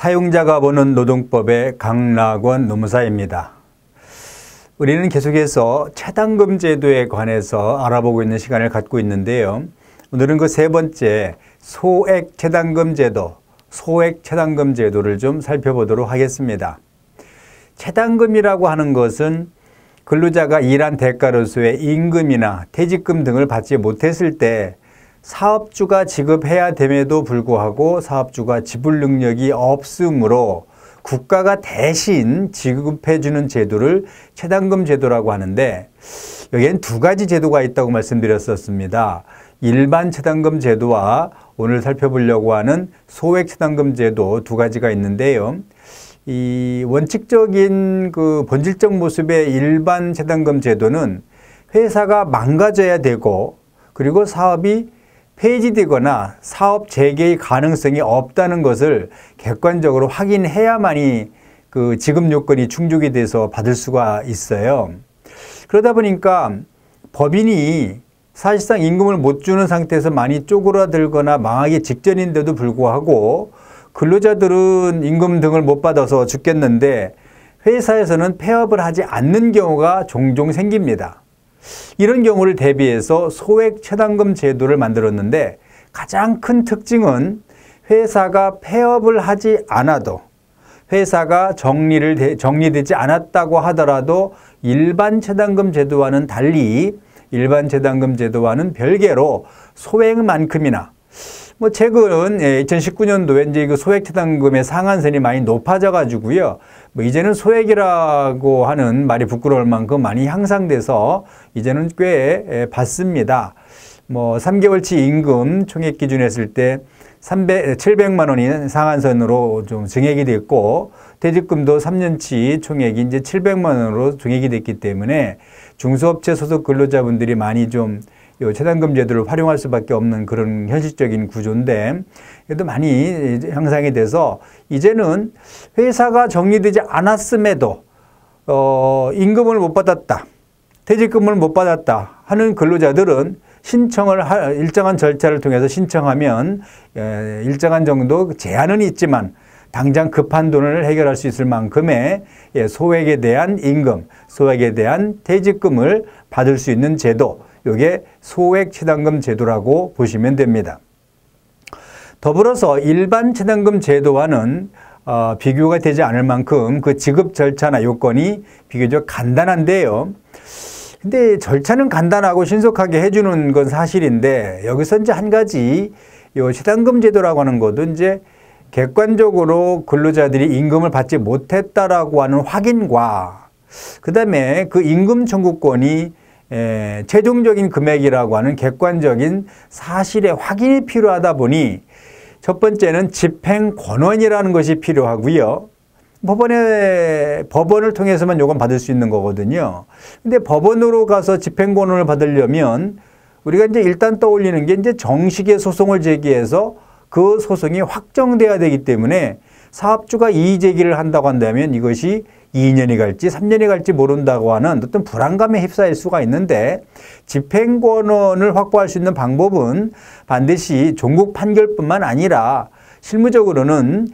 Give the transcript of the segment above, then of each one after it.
사용자가 보는 노동법의 강락원 노무사입니다. 우리는 계속해서 차당금 제도에 관해서 알아보고 있는 시간을 갖고 있는데요. 오늘은 그 세 번째 소액 차당금 제도, 소액 차당금 제도를 좀 살펴보도록 하겠습니다. 차당금이라고 하는 것은 근로자가 일한 대가로서의 임금이나 퇴직금 등을 받지 못했을 때 사업주가 지급해야 됨에도 불구하고 사업주가 지불 능력이 없으므로 국가가 대신 지급해주는 제도를 최단금 제도라고 하는데 여기엔 두 가지 제도가 있다고 말씀드렸었습니다. 일반 최단금 제도와 오늘 살펴보려고 하는 소액 최단금 제도 두 가지가 있는데요. 이 원칙적인 그 본질적 모습의 일반 최단금 제도는 회사가 망가져야 되고 그리고 사업이 폐지되거나 사업 재개의 가능성이 없다는 것을 객관적으로 확인해야만이 그 지급 요건이 충족이 돼서 받을 수가 있어요. 그러다 보니까 법인이 사실상 임금을 못 주는 상태에서 많이 쪼그라들거나 망하기 직전인데도 불구하고 근로자들은 임금 등을 못 받아서 죽겠는데 회사에서는 폐업을 하지 않는 경우가 종종 생깁니다. 이런 경우를 대비해서 소액 최단금 제도를 만들었는데 가장 큰 특징은 회사가 폐업을 하지 않아도 회사가 정리를 정리되지 않았다고 하더라도 일반 최단금 제도와는 달리 일반 재단금 제도와는 별개로 소액만큼이나 뭐 최근 2019년도에 예, 이제 그 소액 재단금의 상한선이 많이 높아져 가지고요. 뭐 이제는 소액이라고 하는 말이 부끄러울 만큼 많이 향상돼서 이제는 꽤 받습니다. 예, 뭐 3개월치 임금 총액 기준 했을 때 300, 700만 원이 상한선으로 좀 증액이 됐고 퇴직금도 3년치 총액이 이제 700만 원으로 증액이 됐기 때문에 중소업체 소속 근로자분들이 많이 좀 요최단금 제도를 활용할 수밖에 없는 그런 현실적인 구조인데 그래도 많이 향상이 돼서 이제는 회사가 정리되지 않았음에도 어, 임금을 못 받았다. 퇴직금을 못 받았다 하는 근로자들은 신청을 하, 일정한 절차를 통해서 신청하면 에, 예, 일정한 정도 제한은 있지만 당장 급한 돈을 해결할 수 있을 만큼의 예, 소액에 대한 임금, 소액에 대한 퇴직금을 받을 수 있는 제도 이게 소액체당금 제도라고 보시면 됩니다. 더불어서 일반 체당금 제도와는 어, 비교가 되지 않을 만큼 그 지급 절차나 요건이 비교적 간단한데요. 근데 절차는 간단하고 신속하게 해주는 건 사실인데 여기서 이제 한 가지 요 시당금 제도라고 하는 것도 이제 객관적으로 근로자들이 임금을 받지 못했다라고 하는 확인과 그 다음에 그 임금 청구권이 에, 예, 최종적인 금액이라고 하는 객관적인 사실의 확인이 필요하다 보니 첫 번째는 집행 권원이라는 것이 필요하고요. 법원에 법원을 통해서만 요건 받을 수 있는 거거든요. 근데 법원으로 가서 집행 권원을 받으려면 우리가 이제 일단 떠올리는 게 이제 정식의 소송을 제기해서 그 소송이 확정돼야 되기 때문에 사업주가 이의 제기를 한다고 한다면 이것이 2년이 갈지 3년이 갈지 모른다고 하는 어떤 불안감에 휩싸일 수가 있는데 집행권을 확보할 수 있는 방법은 반드시 종국 판결뿐만 아니라 실무적으로는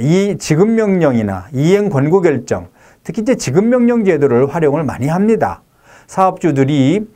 이 지급명령이나 이행 권고 결정 특히 이제 지급명령 제도를 활용을 많이 합니다. 사업주들이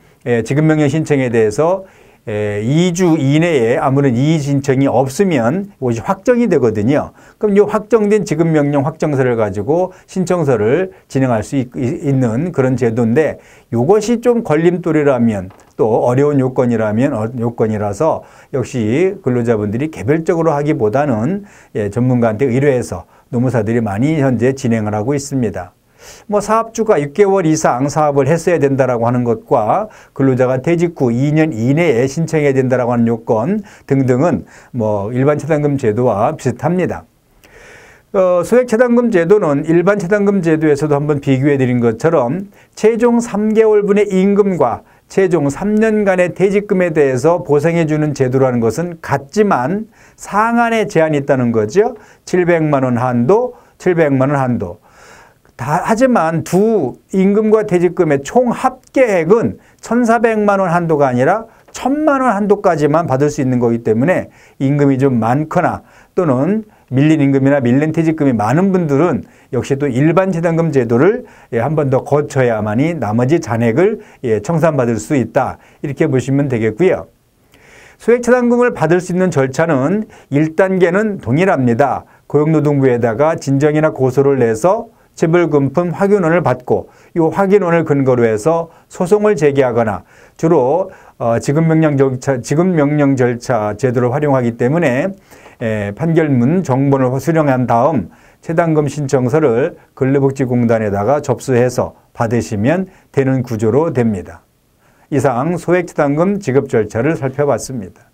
지급명령 신청에 대해서 에, 예, 2주 이내에 아무런 이의 신청이 없으면 이것이 확정이 되거든요. 그럼 이 확정된 지급명령 확정서를 가지고 신청서를 진행할 수 있, 는 그런 제도인데 이것이 좀 걸림돌이라면 또 어려운 요건이라면 어, 요건이라서 역시 근로자분들이 개별적으로 하기보다는 예, 전문가한테 의뢰해서 노무사들이 많이 현재 진행을 하고 있습니다. 뭐 사업주가 6개월 이상 사업을 했어야 된다라고 하는 것과 근로자가 퇴직 후 2년 이내에 신청해야 된다라고 하는 요건 등등은 뭐 일반 차단금 제도와 비슷합니다. 어, 소액차당금 제도는 일반 차당금 제도에서도 한번 비교해 드린 것처럼 최종 3개월분의 임금과 최종 3년간의 퇴직금에 대해서 보상해 주는 제도라는 것은 같지만 상한에 제한이 있다는 거죠. 700만 원 한도, 700만 원 한도. 다, 하지만 두 임금과 퇴직금의 총 합계액은 1,400만 원 한도가 아니라 1,000만 원 한도까지만 받을 수 있는 거기 때문에 임금이 좀 많거나 또는 밀린 임금이나 밀린 퇴직금이 많은 분들은 역시 또 일반 재단금 제도를 예, 한 번 더 거쳐야만이 나머지 잔액을 예, 청산받을 수 있다. 이렇게 보시면 되겠고요. 소액차단금을 받을 수 있는 절차는 1단계는 동일합니다. 고용노동부에다가 진정이나 고소를 내서 재벌금품 확인원을 받고 이 확인원을 근거로 해서 소송을 제기하거나 주로 어, 지급명령 절차, 지급명령 절차 제도를 활용하기 때문에 에, 예, 판결문 정본을 수령한 다음 최단금 신청서를 근로복지공단에다가 접수해서 받으시면 되는 구조로 됩니다. 이상 소액최단금 지급 절차를 살펴봤습니다.